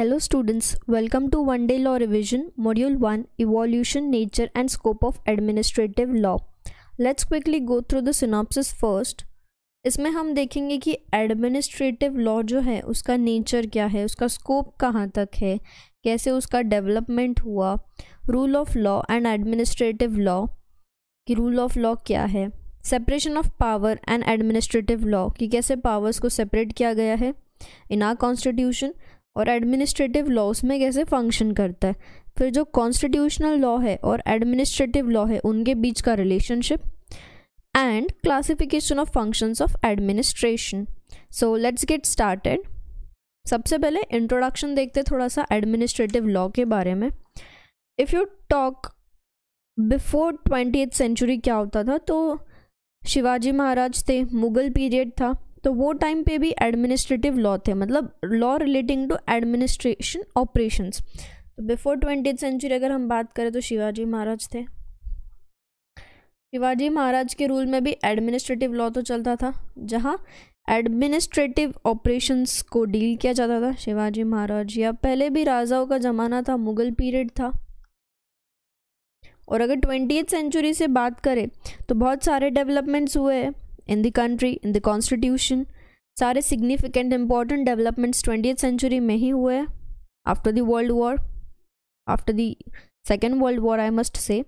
Hello students welcome to one day law revision module one evolution nature and scope of administrative law let's quickly go through the synopsis first इसमें हम देखेंगे कि administrative law जो है उसका nature क्या है उसका स्कोप कहाँ तक है कैसे उसका डेवलपमेंट हुआ rule of law and administrative law कि रूल ऑफ लॉ क्या है separation of power and administrative law कि कैसे पावर्स को सेपरेट किया गया है इन आर कॉन्स्टिट्यूशन और एडमिनिस्ट्रेटिव लॉ उसमें कैसे फंक्शन करता है फिर जो कॉन्स्टिट्यूशनल लॉ है और एडमिनिस्ट्रेटिव लॉ है उनके बीच का relationship and classification of functions of administration so let's get started सबसे पहले इंट्रोडक्शन देखते थोड़ा सा एडमिनिस्ट्रेटिव लॉ के बारे में if you talk before twenty century क्या होता था तो शिवाजी महाराज थे मुगल पीरियड था तो वो टाइम पे भी एडमिनिस्ट्रेटिव लॉ थे मतलब law relating to administration operations तो बिफोर ट्वेंटी सेंचुरी अगर हम बात करें तो शिवाजी महाराज थे शिवाजी महाराज के रूल में भी एडमिनिस्ट्रेटिव लॉ तो चलता था जहाँ एडमिनिस्ट्रेटिव ऑपरेशंस को डील किया जाता था शिवाजी महाराज या पहले भी राजाओं का ज़माना था मुगल पीरियड था और अगर ट्वेंटी सेंचुरी से बात करें तो बहुत सारे डेवलपमेंट्स हुए हैं in the country in the constitution सारे significant important developments 20th century में ही हुए हैं after the world war after the second world war I must say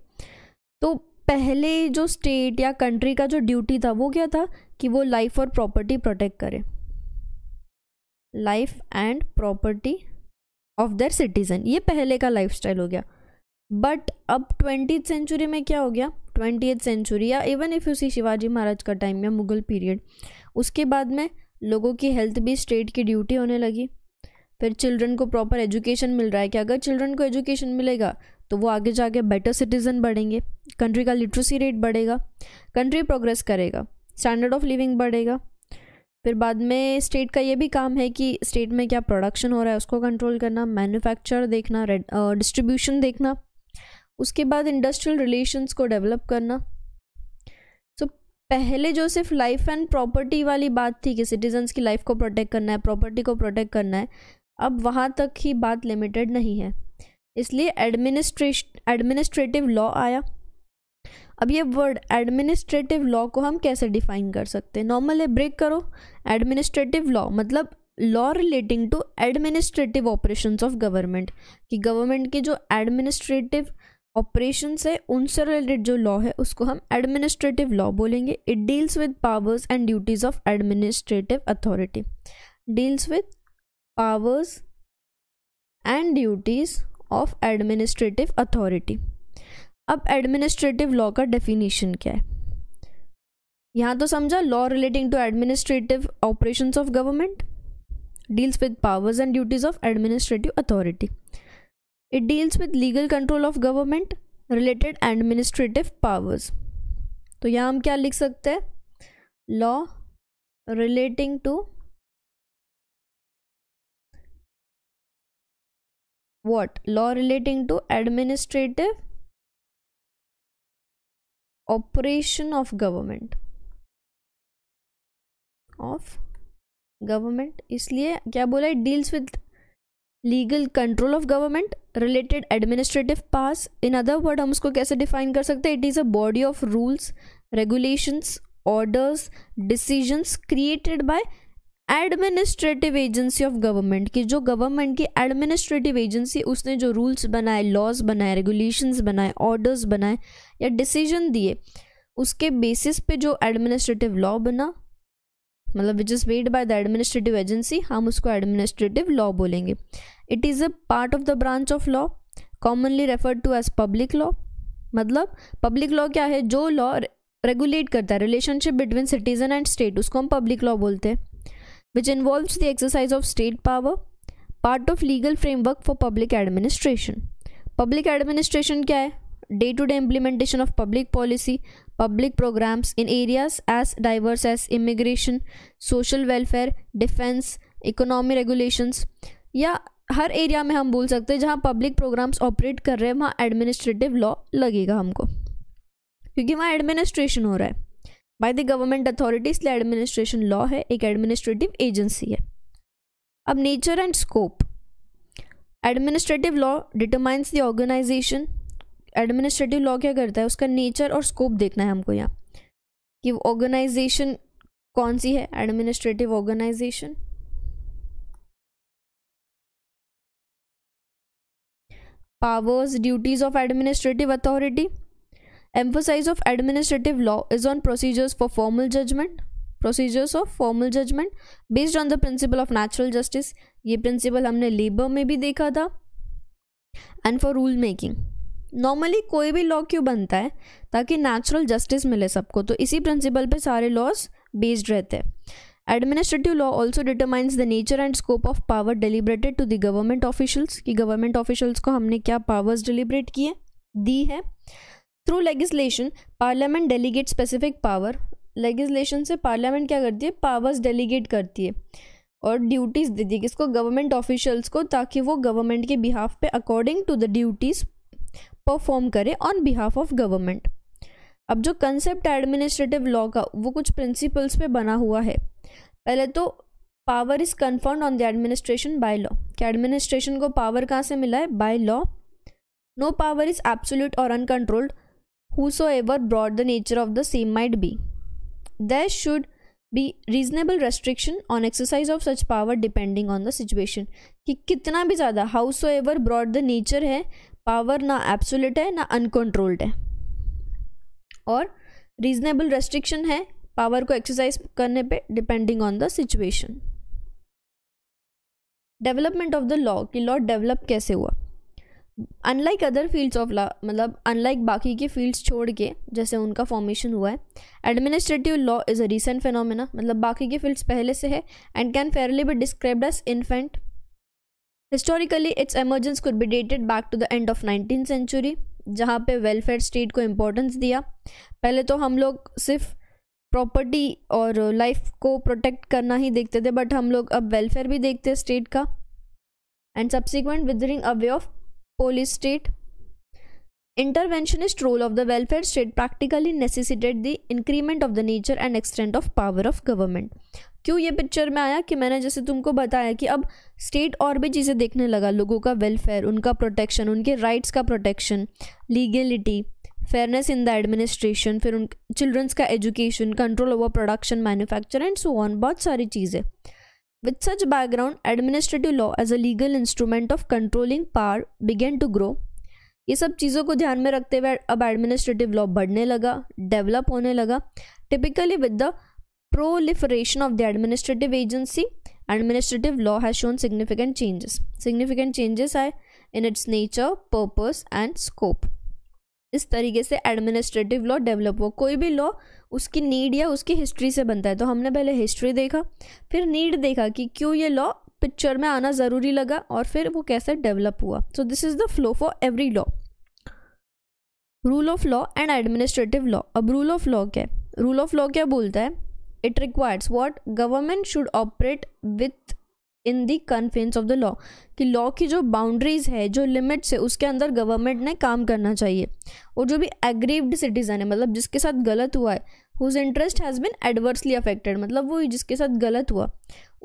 तो पहले जो स्टेट या कंट्री का जो ड्यूटी था वो क्या था कि वो लाइफ और प्रॉपर्टी प्रोटेक्ट करे life and property of their citizen ये पहले का लाइफस्टाइल हो गया बट अब ट्वेंटी सेंचुरी में क्या हो गया ट्वेंटी सेंचुरी या even if you see Shivaji Maharaj का टाइम या मुग़ल पीरियड उसके बाद में लोगों की हेल्थ भी स्टेट की ड्यूटी होने लगी फिर चिल्ड्रन को प्रॉपर एजुकेशन मिल रहा है कि अगर चिल्ड्रन को एजुकेशन मिलेगा तो वो आगे जाके बेटर सिटीज़न बढ़ेंगे कंट्री का लिटरेसी रेट बढ़ेगा कंट्री प्रोग्रेस करेगा स्टैंडर्ड ऑफ लिविंग बढ़ेगा फिर बाद में स्टेट का ये भी काम है कि स्टेट में क्या प्रोडक्शन हो रहा है उसको कंट्रोल करना मैन्युफैक्चर देखना डिस्ट्रीब्यूशन uh, देखना उसके बाद इंडस्ट्रियल रिलेशंस को डेवलप करना सो so, पहले जो सिर्फ लाइफ एंड प्रॉपर्टी वाली बात थी कि सिटीजन्स की लाइफ को प्रोटेक्ट करना है प्रॉपर्टी को प्रोटेक्ट करना है अब वहाँ तक ही बात लिमिटेड नहीं है इसलिए एडमिनिस्ट्रेश एडमिनिस्ट्रेटिव लॉ आया अब ये वर्ड एडमिनिस्ट्रेटिव लॉ को हम कैसे डिफाइन कर सकते हैं नॉर्मल है ब्रेक करो एडमिनिस्ट्रेटिव लॉ मतलब law relating to administrative operations of government कि गवर्नमेंट के जो एडमिनिस्ट्रेटिव ऑपरेशन है उनसे रिलेटेड जो लॉ है उसको हम एडमिनिस्ट्रेटिव लॉ बोलेंगे it deals with powers and duties of administrative authority deals with powers and duties of administrative authority अब एडमिनिस्ट्रेटिव लॉ का डेफिनेशन क्या है यहाँ तो समझा law relating to administrative operation of government deals with powers and duties of administrative authority It deals with legal control of government related administrative powers. तो यहाँ हम क्या लिख सकते हैं law relating to what law relating to administrative operation of government of government इसलिए क्या बोला है deals with legal control of government related administrative powers in other word हम उसको कैसे डिफाइन कर सकते हैं it is a body of rules regulations orders decisions created by administrative agency of government की जो गवर्नमेंट की एडमिनिस्ट्रेटिव एजेंसी उसने जो रूल्स बनाए लॉज बनाए रेगुलेशंस बनाए ऑर्डर्स बनाए या डिसीजन दिए उसके बेसिस पे जो एडमिनिस्ट्रेटिव लॉ बना मतलब which is made by the administrative agency हम उसको एडमिनिस्ट्रेटिव लॉ बोलेंगे it is a part of the branch of law commonly referred to as public law मतलब पब्लिक लॉ क्या है जो लॉ रेगुलेट करता है relationship between citizen and state उसको हम पब्लिक लॉ बोलते हैं which involves the exercise of state power part of legal framework for public administration public administration क्या है day to day implementation of public policy, public programs in areas as diverse as immigration, social welfare, defense, economy regulations या हर area में हम बोल सकते हैं जहाँ public programmes operate कर रहे हैं वहाँ एडमिनिस्ट्रेटिव लॉ लगेगा हमको क्योंकि वहाँ एडमिनिस्ट्रेशन हो रहा है बाय द गवर्नमेंट अथॉरिटी इसलिए एडमिनिस्ट्रेशन लॉ है एक एडमिनिस्ट्रेटिव एजेंसी है अब nature and scope administrative law determines the organisation administrative law क्या करता है उसका नेचर और स्कोप देखना है हमको यहाँ कि ऑर्गेनाइजेशन कौन सी है administrative organisation powers duties of administrative authority emphasise of administrative law is on procedures for formal judgement procedures of formal judgement based on the principle of natural justice ये प्रिंसिपल हमने लेबर में भी देखा था and for rule making normally कोई भी law क्यों बनता है ताकि नेचुरल जस्टिस मिले सबको तो इसी प्रिंसिपल पे सारे लॉज बेस्ड रहते हैं administrative law also determines the nature and scope of power deliberated to the government officials कि गवर्नमेंट ऑफिशल्स को हमने क्या पावर्स डिलीबरेट किए दी है through legislation parliament delegate specific power legislation से पार्लियामेंट क्या करती है पावर्स डेलीगेट करती है और ड्यूटीज़ दे दी किसको गवर्नमेंट ऑफिशियल्स को ताकि वो गवर्नमेंट के बिहाफ पे according to the duties perform करे ऑन बिहाफ ऑफ गवर्नमेंट अब जो कंसेप्ट एडमिनिस्ट्रेटिव लॉ का वो कुछ प्रिंसिपल्स पे बना हुआ है पहले तो power is confirm on the administration by law क्या एडमिनिस्ट्रेशन को पावर कहाँ से मिला है by law no power is absolute और uncontrolled so ever broad the nature of the same might be there should be reasonable restriction on exercise of such power depending on the situation कि कितना भी ज़्यादा so ever broad the nature है power ना absolute है ना uncontrolled है और रीजनेबल रेस्ट्रिक्शन है पावर को एक्सरसाइज करने पे depending on the situation development of the law कि लॉ डेवलप कैसे हुआ unlike other fields of law मतलब अनलाइक बाकी के फील्ड्स छोड़ के जैसे उनका फॉर्मेशन हुआ है administrative law is a recent phenomena मतलब बाकी के फील्ड्स पहले से है and can fairly be described as infant historically its emergence could be dated back to the end of nineteen century जहाँ पे वेलफेयर स्टेट को इम्पोर्टेंस दिया पहले तो हम लोग सिर्फ प्रॉपर्टी और लाइफ को प्रोटेक्ट करना ही देखते थे बट हम लोग अब वेलफेयर भी देखते हैं स्टेट का and subsequent withering away of police state Interventionist role of the welfare state practically necessitated the increment of the nature and extent of power of government क्यों ये पिक्चर में आया कि मैंने जैसे तुमको बताया कि अब स्टेट और भी चीज़ें देखने लगा लोगों का वेलफेयर उनका प्रोटेक्शन उनके राइट्स का protection legality fairness in the administration फिर उन चिल्ड्रंस का education control over production manufacture and so on बहुत सारी चीज़ें with such background administrative law as a legal instrument of controlling power began to grow ये सब चीज़ों को ध्यान में रखते हुए अब एडमिनिस्ट्रेटिव लॉ बढ़ने लगा डेवलप होने लगा typically with the proliferation of the administrative agency administrative law has shown significant changes significant changes are in its nature purpose and scope इस तरीके से एडमिनिस्ट्रेटिव लॉ डेवलप हुआ कोई भी लॉ उसकी नीड या उसकी हिस्ट्री से बनता है तो हमने पहले हिस्ट्री देखा फिर नीड देखा कि क्यों ये लॉ पिक्चर में आना ज़रूरी लगा और फिर वो कैसे डेवलप हुआ so this is the flow for every law rule of law and administrative law अब रूल ऑफ लॉ क्या है रूल ऑफ लॉ क्या बोलता है it requires what government should operate within the confines of the law कि law की जो boundaries है जो लिमिट्स है उसके अंदर गवर्नमेंट ने काम करना चाहिए और जो भी एग्रीव्ड सिटीजन है मतलब जिसके साथ गलत हुआ है whose interest has been adversely affected मतलब वो जिसके साथ गलत हुआ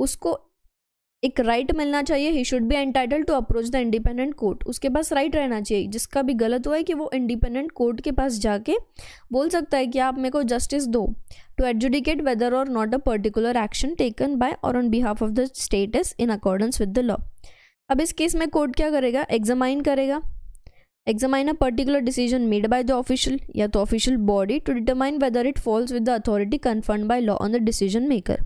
उसको एक राइट right मिलना चाहिए he should be entitle to approach the independent court उसके पास राइट right रहना चाहिए जिसका भी गलत हुआ है कि वो इंडिपेंडेंट कोर्ट के पास जाके बोल सकता है कि आप मेरे को जस्टिस दो to adjudicate whether or not a particular action taken by or on behalf of the state is in accordance with the law अब इस केस में कोर्ट क्या करेगा एग्जामाइन करेगा examine a particular decision made by the official या तो official body to determine whether it falls with the authority confirm by law on the decision maker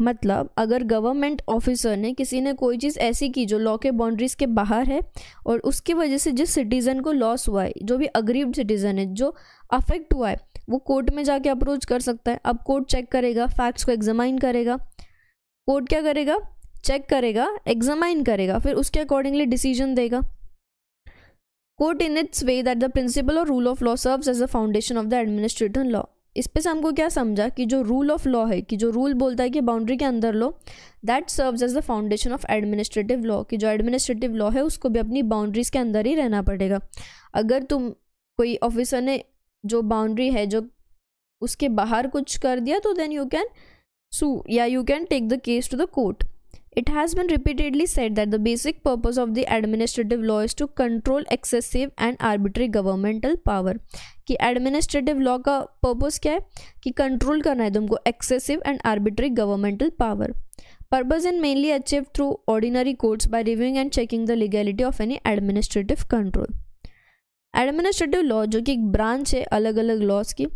मतलब अगर गवर्नमेंट ऑफिसर ने किसी ने कोई चीज़ ऐसी की जो लॉ के बाउंड्रीज़ के बाहर है और उसकी वजह से जिस सिटीज़न को लॉस हुआ है जो भी अग्रीव सिटीज़न है जो अफेक्ट हुआ है वो कोर्ट में जाके अप्रोच कर सकता है अब कोर्ट चेक करेगा फैक्ट्स को एग्जामाइन करेगा कोर्ट क्या करेगा चेक करेगा एग्जामाइन करेगा फिर उसके अकॉर्डिंगली डिसीजन देगा court in its way that the principle or rule of law serves as the foundation of the administrative law इस पे से हमको क्या समझा कि जो रूल ऑफ लॉ है कि जो रूल बोलता है कि बाउंड्री के अंदर law that serves as the foundation of administrative law कि जो एडमिनिस्ट्रेटिव लॉ है उसको भी अपनी बाउंड्रीज के अंदर ही रहना पड़ेगा अगर तुम कोई ऑफिसर ने जो बाउंड्री है जो उसके बाहर कुछ कर दिया तो देन यू कैन सू या you can take the case to the court It has been repeatedly said that the basic purpose of the administrative law is to control excessive and arbitrary governmental power. कि administrative law का purpose क्या है कि control करना है तुमको excessive and arbitrary governmental power purpose in mainly achieve through ordinary courts by reviewing and checking the legality of any administrative control administrative law जो कि एक ब्रांच है अलग अलग लॉज की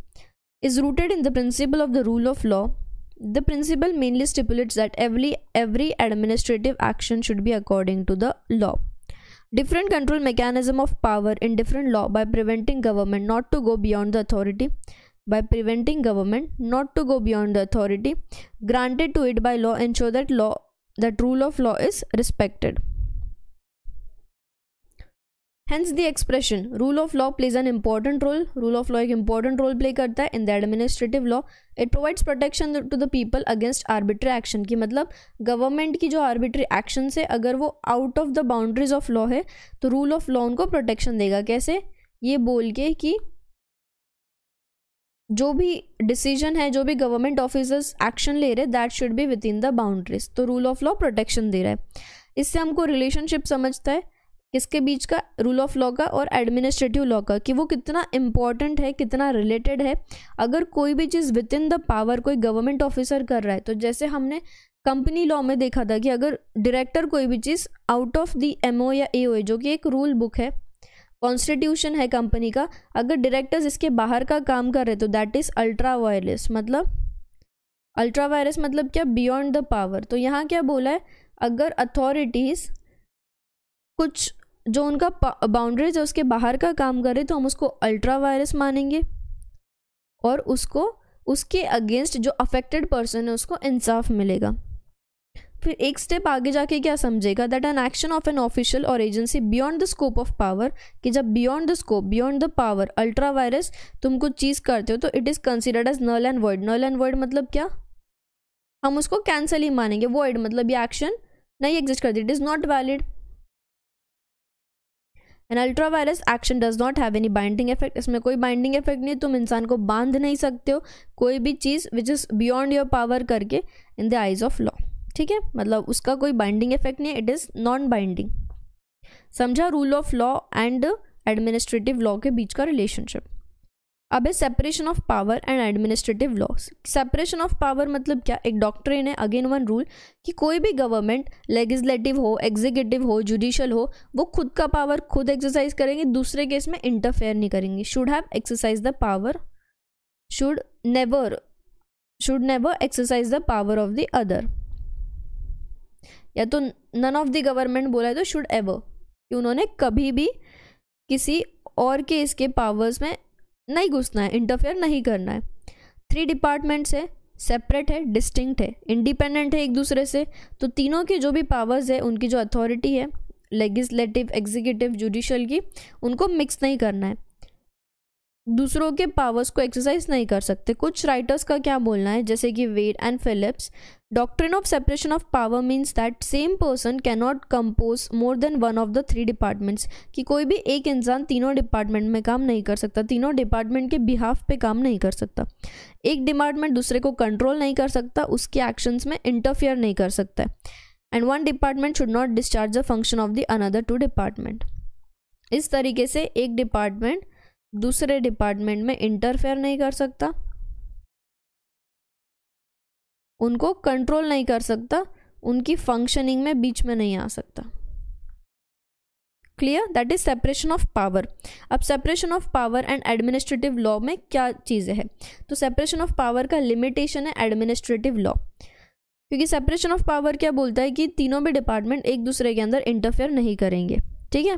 is rooted in the principle of the rule of law The principle mainly stipulates that every, every administrative action should be according to the law. Different control mechanism of power in different law by preventing government not to go beyond the authority by preventing government not to go beyond the authority granted to it by law ensure that law that rule of law is respected hence the expression rule of law plays an important role rule of law एक important role play करता है in the administrative law it provides protection to the people against arbitrary action की मतलब government की जो arbitrary action है अगर वो out of the boundaries of law है तो रूल ऑफ लॉ उनको प्रोटेक्शन देगा कैसे ये बोल के कि जो भी डिसीजन है जो भी गवर्नमेंट ऑफिसर्स एक्शन ले रहे हैं that should be within the boundaries तो रूल ऑफ लॉ प्रोटेक्शन दे रहा है इससे हमको रिलेशनशिप समझता है किसके बीच का रूल ऑफ लॉ का और एडमिनिस्ट्रेटिव लॉ का कि वो कितना इम्पॉर्टेंट है कितना रिलेटेड है अगर कोई भी चीज़ विद इन द पावर कोई गवर्नमेंट ऑफिसर कर रहा है तो जैसे हमने कंपनी लॉ में देखा था कि अगर डायरेक्टर कोई भी चीज़ आउट ऑफ एम ओ या ए जो कि एक रूल बुक है कॉन्स्टिट्यूशन है कंपनी का अगर डायरेक्टर्स इसके बाहर का काम कर रहे तो दैट इज़ अल्ट्रा वायरलेस मतलब अल्ट्रा वायरस मतलब क्या बियॉन्ड द पावर तो यहाँ क्या बोला है अगर अथॉरिटीज़ कुछ जो उनका बाउंड्रीज है उसके बाहर का काम करे तो हम उसको अल्ट्रा वायरस मानेंगे और उसको उसके अगेंस्ट जो अफेक्टेड पर्सन है उसको इंसाफ मिलेगा फिर एक स्टेप आगे जाके क्या समझेगा that an action of an official or agency beyond the scope of power कि जब beyond the scope beyond the power ultra vires तुम कुछ चीज़ करते हो तो it is considered as null and void null and void मतलब क्या हम उसको कैंसिल ही मानेंगे वर्ड मतलब ये एक्शन नहीं एग्जिस्ट करती it is not valid an ultra vires action does not have any binding effect इसमें कोई बाइंडिंग इफेक्ट नहीं तुम इंसान को बांध नहीं सकते हो कोई भी चीज़ which is beyond your power करके in the eyes of law ठीक है मतलब उसका कोई बाइंडिंग इफेक्ट नहीं है इट इज़ नॉन बाइंडिंग समझा rule of law and administrative law के बीच का रिलेशनशिप अब है separation of power and administrative laws separation of power मतलब क्या एक डॉक्ट्रिन है अगेन वन रूल कि कोई भी गवर्नमेंट लेजिस्लेटिव हो एग्जीक्यूटिव हो जुडिशल हो वो खुद का पावर खुद एक्सरसाइज करेंगे दूसरे केस में इंटरफेयर नहीं करेंगे should have exercise the power should never should never exercise the power of the other या तो नन ऑफ द गवर्नमेंट बोला है तो शुड एवर कि उन्होंने कभी भी किसी और के इसके पावर्स में नहीं घुसना है इंटरफेयर नहीं करना है थ्री डिपार्टमेंट्स है सेपरेट है डिस्टिंक्ट है इंडिपेंडेंट है एक दूसरे से तो तीनों की जो भी पावर्स है उनकी जो अथॉरिटी है लेगिस्लेटिव एग्जीक्यूटिव जुडिशल की उनको मिक्स नहीं करना है दूसरों के पावर्स को एक्सरसाइज नहीं कर सकते कुछ राइटर्स का क्या बोलना है जैसे कि Wade and Phillips doctrine of separation of power means that same person can not compose more than one of the three departments कि कोई भी एक इंसान तीनों डिपार्टमेंट में काम नहीं कर सकता तीनों डिपार्टमेंट के बिहाफ पे काम नहीं कर सकता एक डिपार्टमेंट दूसरे को कंट्रोल नहीं कर सकता उसके एक्शंस में इंटरफेयर नहीं कर सकता and one department should not discharge the function of the another two department इस तरीके से एक डिपार्टमेंट दूसरे डिपार्टमेंट में इंटरफेयर नहीं कर सकता उनको कंट्रोल नहीं कर सकता उनकी फंक्शनिंग में बीच में नहीं आ सकता clear that is separation of power अब separation of power and administrative law में क्या चीज़ें हैं तो सेपरेशन ऑफ पावर का लिमिटेशन है एडमिनिस्ट्रेटिव लॉ क्योंकि सेपरेशन ऑफ पावर क्या बोलता है कि तीनों भी डिपार्टमेंट एक दूसरे के अंदर इंटरफेयर नहीं करेंगे ठीक है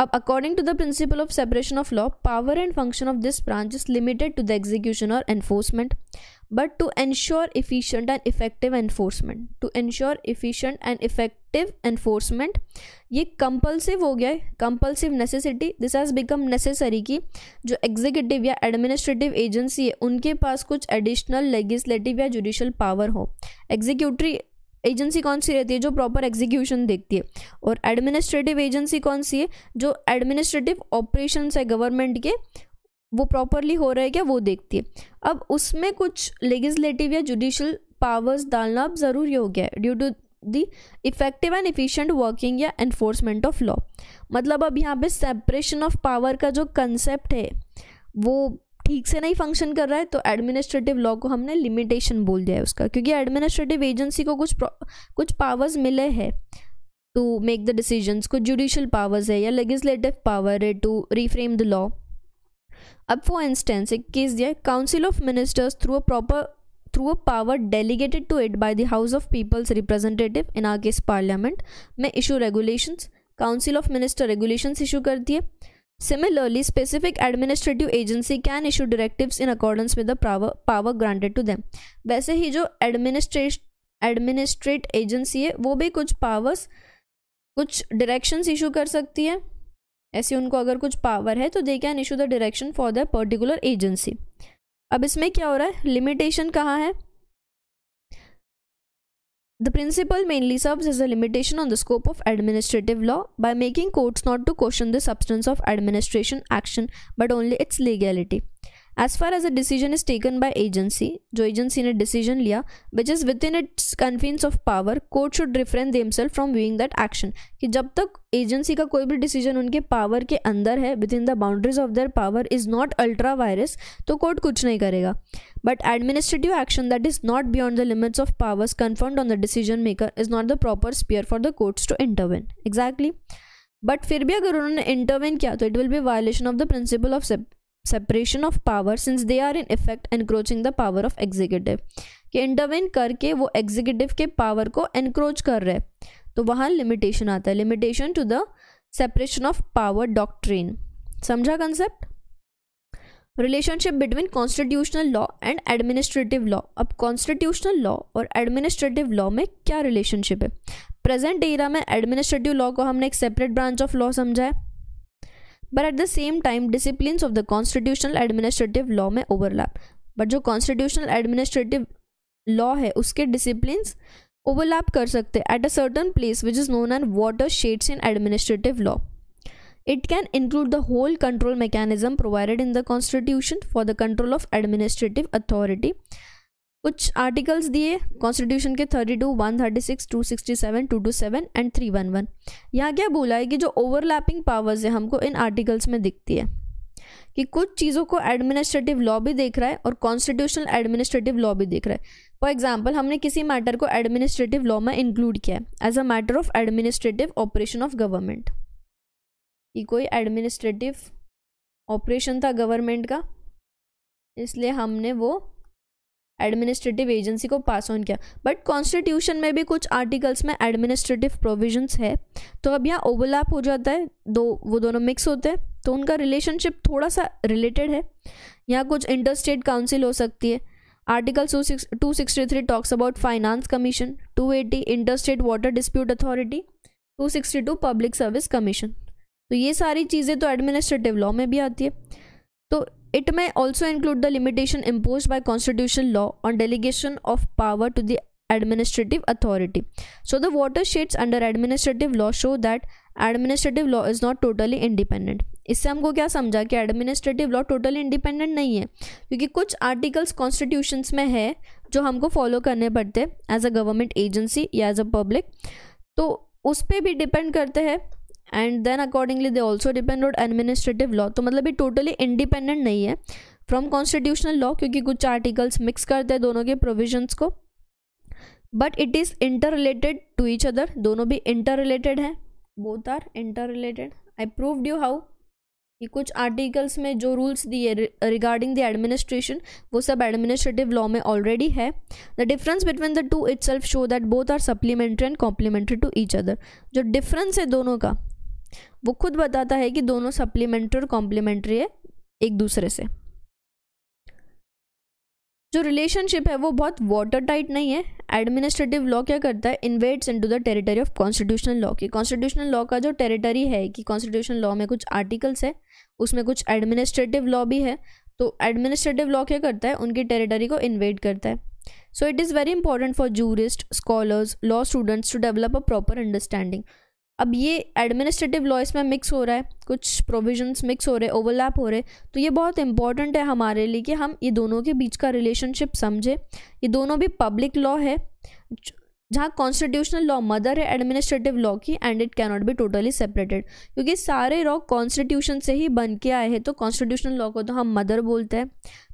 अब according to the principle of separation of law power and function of this branch is limited to the execution और enforcement but to ensure efficient and effective enforcement to ensure efficient and effective enforcement ये compulsive हो गया है compulsive necessity this has become necessary कि जो executive या administrative agency है उनके पास कुछ एडिशनल लेगिस्लेटिव या जुडिशल पावर हो एग्जीक्यूटरी एजेंसी कौन सी रहती है जो प्रॉपर एग्जीक्यूशन देखती है और एडमिनिस्ट्रेटिव एजेंसी कौन सी है जो एडमिनिस्ट्रेटिव ऑपरेशन है गवर्नमेंट के वो प्रॉपरली हो रहे हैं क्या वो देखती है अब उसमें कुछ लेगिस्लेटिव या जुडिशल पावर्स डालना अब ज़रूरी हो गया है due to the effective and efficient working या एनफोर्समेंट ऑफ लॉ मतलब अब यहाँ पे सेपरेशन ऑफ पावर का जो कंसेप्ट है वो ठीक से नहीं फंक्शन कर रहा है तो एडमिनिस्ट्रेटिव लॉ को हमने लिमिटेशन बोल दिया है उसका क्योंकि एडमिनिस्ट्रेटिव एजेंसी को कुछ कुछ पावर्स मिले हैं टू मेक द डिसीजंस कुछ जुडिशल पावर्स है या लेगिस्लेटिव पावर है टू रिफ्रेम द लॉ अब फॉर इंस्टेंस एक केस दिया council of ministers through a proper through a power delegated to it by the house of people's representative in our case parliament में issue regulation council of minister regulation issue करती है Similarly, specific administrative agency can issue directives in accordance with the power, power granted to them. वैसे ही जो administration administrate agency है वो भी कुछ powers कुछ directions issue कर सकती है ऐसे उनको अगर कुछ power है तो they can issue the direction for the particular agency. अब इसमें क्या हो रहा है limitation कहाँ है The principle mainly serves as a limitation on the scope of administrative law by making courts not to question the substance of administration action but only its legality. As far as a decision is taken by agency जो agency ने decision लिया which is within its confines of power court should refrain self from viewing that action कि जब तक agency का कोई भी decision उनके पावर के अंदर है within the boundaries of their power is not ultra vires तो कोर्ट कुछ नहीं करेगा but administrative action that is not beyond the limits of powers confirmed on the decision maker is not the proper sphere for the courts to intervene exactly but फिर भी अगर उन्होंने intervene किया तो it will be violation of the principle of separation of power since they are in effect encroaching the power of executive कि intervene करके वो executive के पावर को एनक्रोच कर रहे तो वहाँ लिमिटेशन आता है limitation to the separation of power doctrine समझा concept relationship between constitutional law and administrative law अब कॉन्स्टिट्यूशनल लॉ और एडमिनिस्ट्रेटिव लॉ में क्या रिलेशनशिप है प्रेजेंट एरा में एडमिनिस्ट्रेटिव लॉ को हमने एक सेपरेट ब्रांच ऑफ लॉ समझा है but at the same time discipline of the constitutional administrative law में ओवरलैप बट जो कॉन्स्टिट्यूशनल एडमिनिस्ट्रेटिव लॉ है उसके डिसिप्लिन ओवरलैप कर सकते हैं at a certain place which is known an watersheds in administrative law it can include the whole control mechanism provided in the constitution for the control of administrative authority कुछ articles दिए constitution के thirty two one thirty six two sixty seven two two seven and three one one यहाँ क्या बोला है कि जो overlapping powers है हमको इन आर्टिकल्स में दिखती है कि कुछ चीज़ों को एडमिनिस्ट्रेटिव लॉ भी देख रहा है और कॉन्स्टिट्यूशनल एडमिनिस्ट्रेटिव लॉ भी देख रहा है फॉर एग्जाम्पल हमने किसी मैटर को एडमिनिस्ट्रेटिव लॉ में इंक्लूड किया है as a matter of administrative operation of government कि कोई एडमिनिस्ट्रेटिव ऑपरेशन था गवर्नमेंट का इसलिए हमने वो एडमिनिस्ट्रेटिव एजेंसी को पास ऑन किया बट कॉन्स्टिट्यूशन में भी कुछ आर्टिकल्स में एडमिनिस्ट्रेटिव प्रोविजंस है तो अब यहाँ ओवरलैप हो जाता है दो वो दोनों मिक्स होते हैं तो उनका रिलेशनशिप थोड़ा सा रिलेटेड है यहाँ कुछ इंटर स्टेट काउंसिल हो सकती है article two sixty three talks about finance commission two eighty interstate water dispute authority two sixty two public service commission तो ये सारी चीज़ें तो एडमिनिस्ट्रेटिव लॉ में भी आती है तो It may also include the limitation imposed by constitution law on delegation of power to the administrative authority. So the watersheds under administrative law show that administrative law is not totally independent. इससे हमको क्या समझा कि administrative law totally independent नहीं है क्योंकि कुछ articles constitutions में है जो हमको फॉलो करने पड़ते हैं एज अ गवर्नमेंट एजेंसी या एज अ पब्लिक तो उस पर भी डिपेंड करते हैं and then accordingly they also depend on administrative law तो मतलब ये टोटली इंडिपेंडेंट नहीं है फ्रॉम कॉन्स्टिट्यूशनल लॉ क्योंकि कुछ आर्टिकल्स मिक्स करते हैं दोनों के प्रोविजन्स को but it is interrelated to each other दोनों भी इंटर रिलेटेड हैं both are interrelated I prove you how कि कुछ आर्टिकल्स में जो रूल्स दिए रिगार्डिंग द एडमिनिस्ट्रेशन वो सब एडमिनिस्ट्रेटिव लॉ में ऑलरेडी है the difference between the two itself show that both are supplementary and complementary to each other जो डिफरेंस है दोनों का वो खुद बताता है कि दोनों सप्लीमेंट्री और कॉम्प्लीमेंट्री है एक दूसरे से जो रिलेशनशिप है वो बहुत वाटर टाइट नहीं है एडमिनिस्ट्रेटिव लॉ क्या करता है invades to the territory of constitutional law की कॉन्स्टिट्यूशनल लॉ का जो टेरिटरी है कि कॉन्स्टिट्यूशनल लॉ में कुछ आर्टिकल्स है उसमें कुछ एडमिनिस्ट्रेटिव लॉ भी है तो एडमिनिस्ट्रेटिव लॉ क्या करता है उनकी टेरिटरी को इन्वेट करता है so it is very important for jurist scholars law students to develop a proper understanding अब ये एडमिनिस्ट्रेटिव लॉ इसमें मिक्स हो रहा है कुछ प्रोविजंस मिक्स हो रहे हैं ओवरलैप हो रहे तो ये बहुत इंपॉर्टेंट है हमारे लिए कि हम ये दोनों के बीच का रिलेशनशिप समझें ये दोनों भी पब्लिक लॉ है जहाँ कॉन्स्टिट्यूशनल लॉ मदर है एडमिनिस्ट्रेटिव लॉ की and it cannot be totally separated क्योंकि सारे लॉ कॉन्स्टिट्यूशन से ही बन के आए हैं तो कॉन्स्टिट्यूशनल लॉ को तो हम मदर बोलते हैं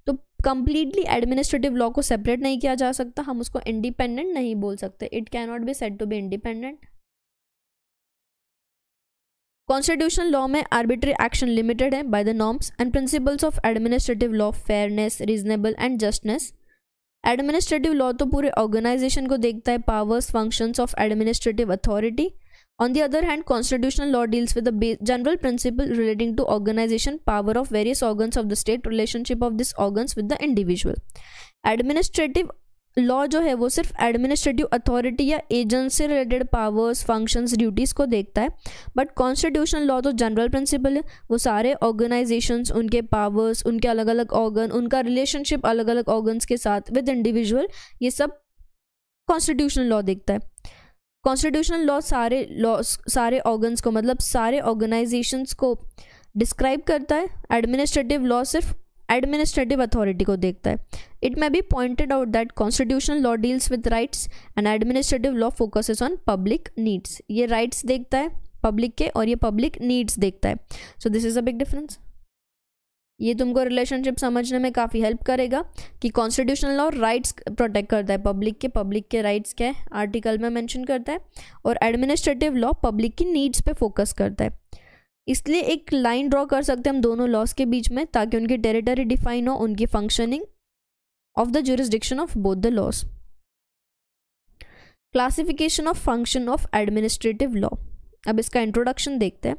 तो कंप्लीटली एडमिनिस्ट्रेटिव लॉ को सेपरेट नहीं किया जा सकता हम उसको इंडिपेंडेंट नहीं बोल सकते it cannot be set to be independent constitution law में आर्बिट्री एक्शन लिमिटेड है by the norms and principles of administrative law fairness reasonable and justness administrative law तो पूरे ऑर्गेनाइजेशन को देखता है powers functions of administrative authority on the other hand constitutional law deals with general principle relating to organisation power of various organ of the state relationship of this organ with the individual administrative law जो है वो सिर्फ administrative authority या agency से related powers functions duties को देखता है but constitutional law तो जनरल प्रिंसिपल है वो सारे ऑर्गेनाइजेशंस उनके पावर्स उनके अलग अलग ऑर्गन उनका रिलेशनशिप अलग अलग ऑर्गन्स के साथ विद इंडिविजुअल ये सब कॉन्स्टिट्यूशनल लॉ देखता है कॉन्स्टिट्यूशनल लॉ सारे लॉ सारे ऑर्गन्स को मतलब सारे ऑर्गेनाइजेशंस को डिस्क्राइब करता है एडमिनिस्ट्रेटिव लॉ सिर्फ एडमिनिस्ट्रेटिव अथॉरिटी को देखता है it may be pointed out that constitutional law deals with rights and administrative law focuses on public needs ये राइट्स देखता है पब्लिक के और ये पब्लिक नीड्स देखता है so this is a big difference ये तुमको रिलेशनशिप समझने में काफ़ी हेल्प करेगा कि कॉन्स्टिट्यूशनल लॉ राइट्स प्रोटेक्ट करता है पब्लिक के पब्लिक के राइट्स क्या है आर्टिकल में मेंशन करता है और एडमिनिस्ट्रेटिव लॉ पब्लिक की नीड्स पे फोकस करता है इसलिए एक लाइन ड्रॉ कर सकते हैं हम दोनों लॉस के बीच में ताकि उनकी टेरिटरी डिफाइन हो उनकी functioning of the jurisdiction of both the laws classification of function of administrative law अब इसका इंट्रोडक्शन देखते हैं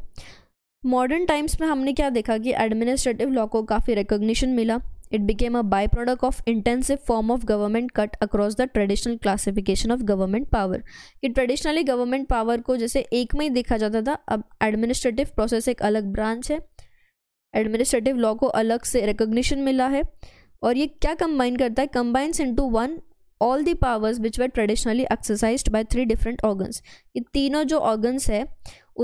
मॉडर्न टाइम्स में हमने क्या देखा कि एडमिनिस्ट्रेटिव लॉ को काफ़ी रिकोगनीशन मिला It became a byproduct of intensive form of government cut across the traditional classification of government power. ki traditionally government power ko jaise ek mein dekha jata tha ab administrative process ek alag branch hai administrative law ko alag se recognition mila hai aur ye kya combine karta hai combines into one all the powers which were traditionally exercised by three different organs ye teenon jo organs hai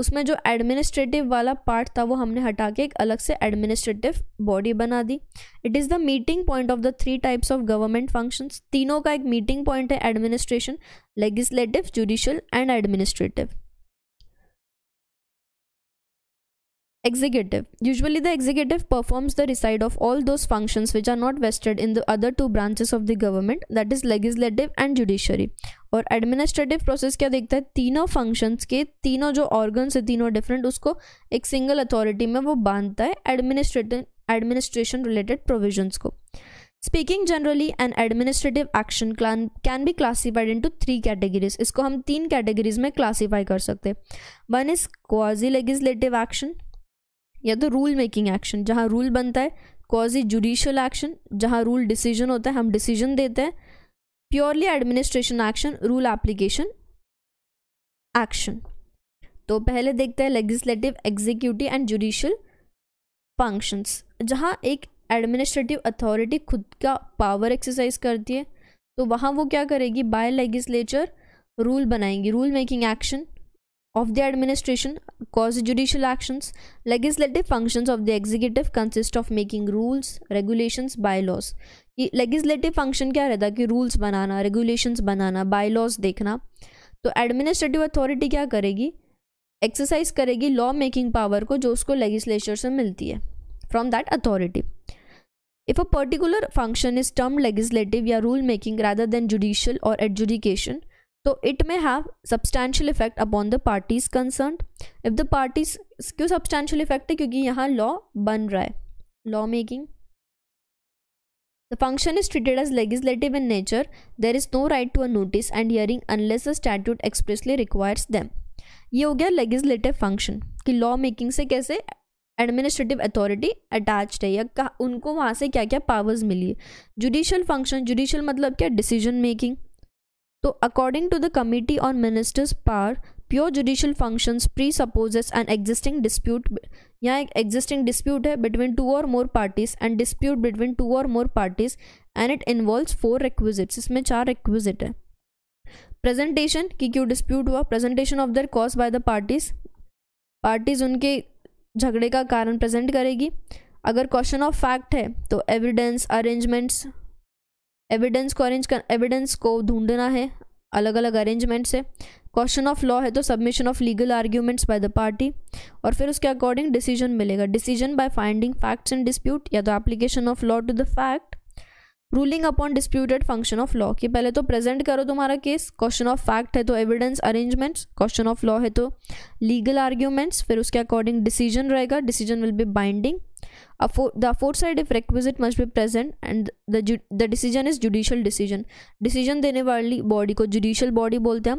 उसमें जो administrative वाला part था वो हमने हटा के एक अलग से एडमिनिस्ट्रेटिव बॉडी बना दी it is the meeting point of the three types of government functions तीनों का एक मीटिंग पॉइंट है administration legislative judicial and administrative executive usually the executive performs the recite of all those functions which are not vested in the other two branches of the government that is legislative and judiciary और administrative process क्या देखता है तीनों functions के तीनों जो organs है तीनों डिफरेंट उसको एक सिंगल अथॉरिटी में वो बांधता है एडमिनिस्ट्रेटिव एडमिनिस्ट्रेशन रिलेटेड प्रोविजंस को speaking generally an administrative action क्लान can be classified into three categories इसको हम तीन कैटेगरीज में क्लासीफाई कर सकते हैं one is quasi legislative action या तो रूल मेकिंग एक्शन जहाँ रूल बनता है क्वाजी जुडिशल एक्शन जहाँ रूल डिसीजन होता है हम डिसीजन देते हैं purely administration action rule application action तो पहले देखते हैं legislative executive and judicial functions जहाँ एक एडमिनिस्ट्रेटिव अथॉरिटी खुद का पावर एक्सरसाइज करती है तो वहाँ वो क्या करेगी बाय लेजिस्लेचर रूल बनाएंगी rule making action of the administration cause judicial actions legislative functions of the executive consist of making rules regulations bylaws legislative function क्या रहता है कि रूल्स बनाना रेगुलेशंस बनाना बायलॉज देखना तो एडमिनिस्ट्रेटिव अथॉरिटी क्या करेगी एक्सरसाइज करेगी लॉ मेकिंग पावर को जो उसको लेगिस्लेचर से मिलती है from that authority if a particular function is term legislative या rule making rather than judicial और एडजुडिकेशन तो it may have substantial effect upon the parties concerned. If the parties क्यों substantial effect है क्योंकि यहाँ law बन रहा है law making. The function is treated as legislative in nature. There is no right to a notice and hearing unless a statute expressly requires them. ये हो गया लेगिस्लेटिव फंक्शन कि लॉ मेकिंग से कैसे एडमिनिस्ट्रेटिव अथॉरिटी अटैच्ड है या उनको वहाँ से क्या क्या पावर्स मिली है जुडिशल फंक्शन जुडिशल मतलब क्या डिसीजन मेकिंग तो according to the committee on ministers powers pure judicial functions supposes an existing dispute यहाँ एक एग्जिस्टिंग डिस्प्यूट है बिटवीन टू और more parties and dispute between two और more parties and it involve four requisites इसमें चार requisite है presentation की क्यों डिस्प्यूट हुआ presentation of their cause by the parties parties उनके झगड़े का कारण प्रेजेंट करेगी अगर क्वेश्चन ऑफ फैक्ट है तो एविडेंस अरेंजमेंट्स एविडेंस को अरेंज कर एविडेंस को ढूंढना है अलग अलग अरेंजमेंट से क्वेश्चन ऑफ लॉ है तो submission of legal arguments by the party और फिर उसके अकॉर्डिंग डिसीजन मिलेगा decision by finding facts and dispute या तो application of law to the fact ruling upon disputed function of law कि पहले तो प्रेजेंट करो तुम्हारा केस क्वेश्चन ऑफ फैक्ट है तो evidence arrangements question of law है तो लीगल आर्ग्यूमेंट्स फिर उसके अकॉर्डिंग डिसीजन रहेगा decision will be binding Afo the aforesaid if requisite must be present and the the decision is judicial decision decision देने वाली body को judicial body बोलते हैं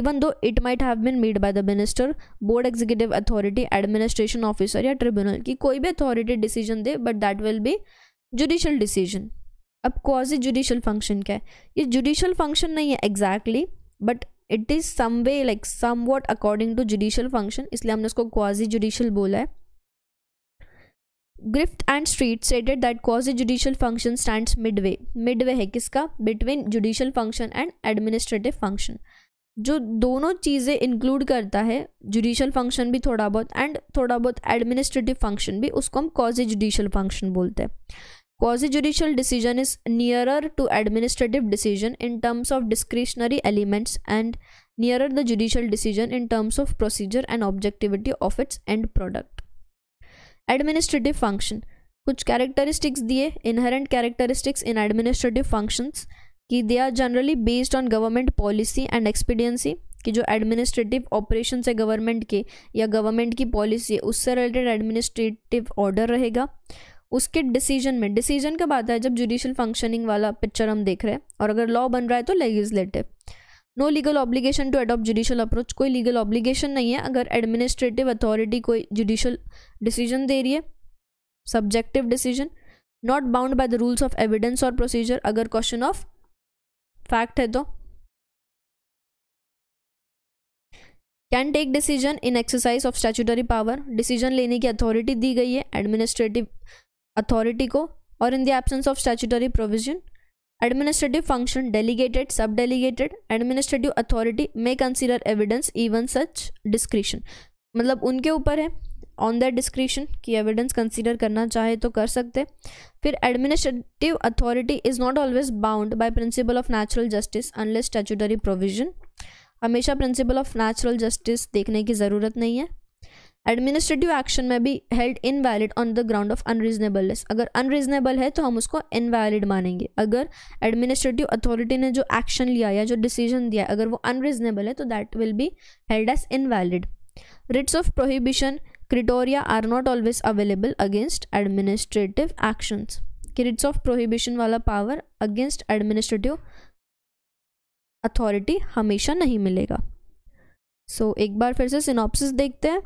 even though it might have been made by the minister board executive authority administration officer या tribunal की कोई भी authority decision दे but that will be judicial decision अब क्वाजी जुडिशल फंक्शन क्या है ये जुडिशल फंक्शन नहीं है exactly but it is some way like somewhat according to judicial function इसलिए हमने उसको क्वाजी जुडिशल बोला है Griffith and Street stated that quasi judicial function stand midway midway है किसका between judicial function and administrative function जो दोनों चीज़ें इंक्लूड करता है जुडिशियल फंक्शन भी थोड़ा बहुत एंड थोड़ा बहुत एडमिनिस्ट्रेटिव फंक्शन भी उसको हम क्वाजी जुडिशियल फंक्शन बोलते हैं quasi judicial decision is nearer to administrative decision in terms of discretionary elements and nearer the judicial decision in terms of procedure and objectivity of its end product administrative function कुछ characteristics दिए inherent characteristics in administrative functions कि they are generally based on government policy and expediency कि जो administrative operation है government के या government की policy है उससे रिलेटेड एडमिनिस्ट्रेटिव ऑर्डर रहेगा उसके डिसीजन में डिसीजन कब आता है जब जुडिशल फंक्शनिंग वाला पिक्चर हम देख रहे हैं और अगर लॉ बन रहा है तो legislative no legal obligation to adopt judicial approach कोई लीगल ऑब्लिगेशन नहीं है अगर एडमिनिस्ट्रेटिव अथॉरिटी कोई जुडिशल डिसीजन दे रही है subjective decision not bound by the rules of evidence और प्रोसीजर अगर क्वेश्चन ऑफ फैक्ट है तो can take decision in exercise of statutory power decision लेने की अथॉरिटी दी गई है एडमिनिस्ट्रेटिव अथॉरिटी को और in the absence of statutory provision Administrative function delegated, sub-delegated, administrative authority may consider evidence even such discretion. मतलब उनके ऊपर है ऑन दैट डिस्क्रिप्शन कि एविडेंस कंसीडर करना चाहे तो कर सकते फिर administrative authority is not always bound by principle of natural justice unless statutory provision हमेशा प्रिंसिपल ऑफ नेचुरल जस्टिस देखने की ज़रूरत नहीं है एडमिनिस्ट्रेटिव एक्शन में भी held invalid on the ground of unreasonableness अगर अनरीजनेबल है तो हम उसको इनवैलिड मानेंगे अगर एडमिनिस्ट्रेटिव अथॉरिटी ने जो एक्शन लिया या जो डिसीजन दिया अगर वो अनरीजनेबल है तो that will be held as invalid writs of prohibition criteria are not always available against administrative actions कि रिट्स ऑफ प्रोहिबिशन वाला पावर अगेंस्ट एडमिनिस्ट्रेटिव अथॉरिटी हमेशा नहीं मिलेगा सो so, एक बार फिर से सिनॉप्सिस देखते हैं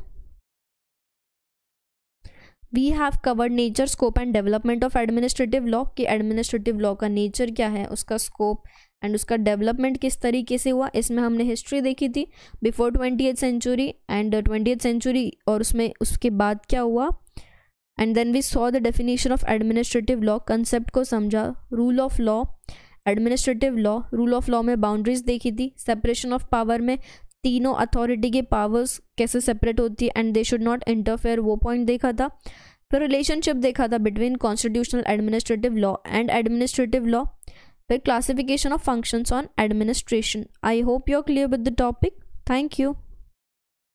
we have covered nature scope and development of administrative law कि एडमिनिस्ट्रेटिव लॉ का नेचर क्या है उसका स्कोप एंड उसका डेवलपमेंट किस तरीके से हुआ इसमें हमने हिस्ट्री देखी थी before twenty century and twenty century और उसमें उसके बाद क्या हुआ and then we saw the definition of administrative law concept को समझा rule of law administrative law rule of law में बाउंड्रीज देखी थी सेपरेशन ऑफ पावर में तीनों अथॉरिटी के पावर्स कैसे सेपरेट होती है and they should not interfere वो पॉइंट देखा था फिर रिलेशनशिप देखा था between constitutional administrative law and administrative law फिर classification of functions on administration I hope you are clear with the topic thank you